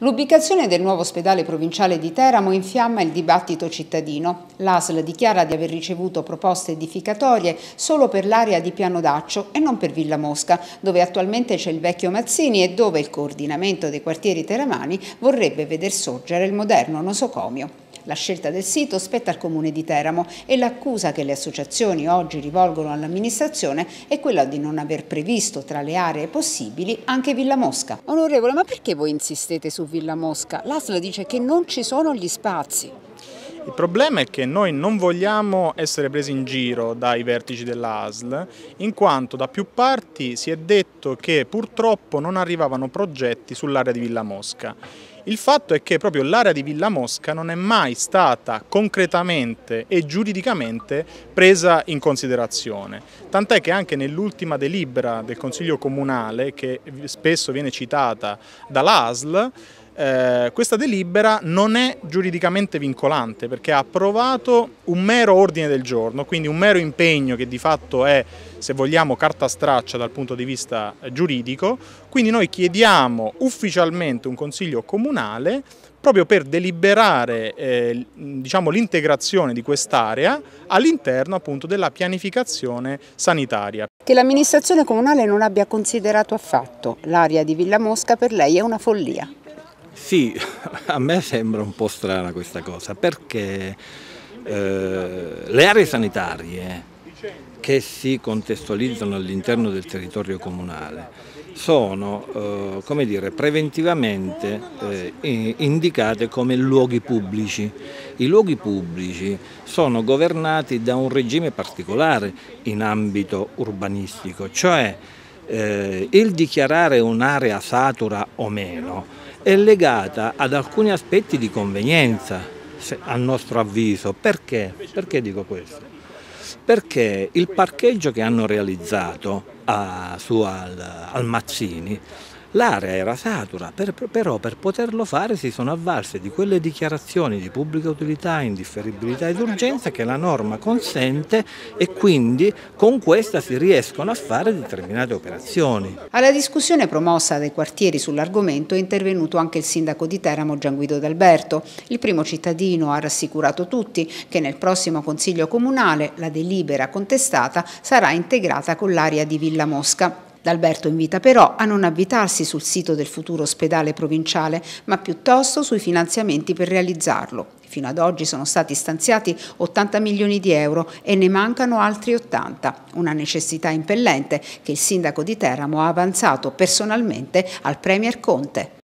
L'ubicazione del nuovo ospedale provinciale di Teramo infiamma il dibattito cittadino. L'ASL dichiara di aver ricevuto proposte edificatorie solo per l'area di Piano Daccio e non per Villa Mosca, dove attualmente c'è il vecchio Mazzini e dove il coordinamento dei quartieri teramani vorrebbe veder sorgere il moderno nosocomio. La scelta del sito spetta al Comune di Teramo e l'accusa che le associazioni oggi rivolgono all'amministrazione è quella di non aver previsto tra le aree possibili anche Villa Mosca. Onorevole, ma perché voi insistete su Villa Mosca? L'ASL dice che non ci sono gli spazi. Il problema è che noi non vogliamo essere presi in giro dai vertici dell'ASL, in quanto da più parti si è detto che purtroppo non arrivavano progetti sull'area di Villa Mosca. Il fatto è che proprio l'area di Villa Mosca non è mai stata concretamente e giuridicamente presa in considerazione, tant'è che anche nell'ultima delibera del Consiglio Comunale, che spesso viene citata dall'ASL, eh, questa delibera non è giuridicamente vincolante perché ha approvato un mero ordine del giorno, quindi un mero impegno che di fatto è, se vogliamo, carta straccia dal punto di vista eh, giuridico. Quindi noi chiediamo ufficialmente un consiglio comunale proprio per deliberare eh, diciamo, l'integrazione di quest'area all'interno appunto della pianificazione sanitaria. Che l'amministrazione comunale non abbia considerato affatto l'area di Villa Mosca per lei è una follia. Sì, a me sembra un po' strana questa cosa perché eh, le aree sanitarie che si contestualizzano all'interno del territorio comunale sono eh, dire, preventivamente eh, indicate come luoghi pubblici. I luoghi pubblici sono governati da un regime particolare in ambito urbanistico, cioè eh, il dichiarare un'area satura o meno è legata ad alcuni aspetti di convenienza, se, a nostro avviso. Perché? Perché dico questo? Perché il parcheggio che hanno realizzato a, ah, su al, al Mazzini L'area era satura, per, però per poterlo fare si sono avvalse di quelle dichiarazioni di pubblica utilità, indifferibilità ed urgenza che la norma consente e quindi con questa si riescono a fare determinate operazioni. Alla discussione promossa dai quartieri sull'argomento è intervenuto anche il sindaco di Teramo Gian Guido D'Alberto. Il primo cittadino ha rassicurato tutti che nel prossimo Consiglio Comunale la delibera contestata sarà integrata con l'area di Villa Mosca. D'Alberto invita però a non avvitarsi sul sito del futuro ospedale provinciale, ma piuttosto sui finanziamenti per realizzarlo. Fino ad oggi sono stati stanziati 80 milioni di euro e ne mancano altri 80, una necessità impellente che il sindaco di Teramo ha avanzato personalmente al Premier Conte.